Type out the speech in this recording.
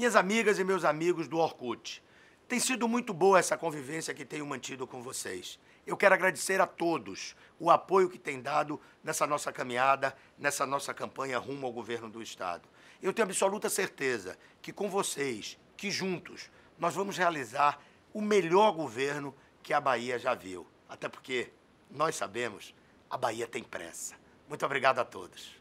minhas amigas e meus amigos do Orkut. Tem sido muito boa essa convivência que tenho mantido com vocês. Eu quero agradecer a todos o apoio que têm dado nessa nossa caminhada, nessa nossa campanha rumo ao governo do Estado. Eu tenho absoluta certeza que com vocês, que juntos, nós vamos realizar o melhor governo que a Bahia já viu. Até porque nós sabemos, a Bahia tem pressa. Muito obrigado a todos.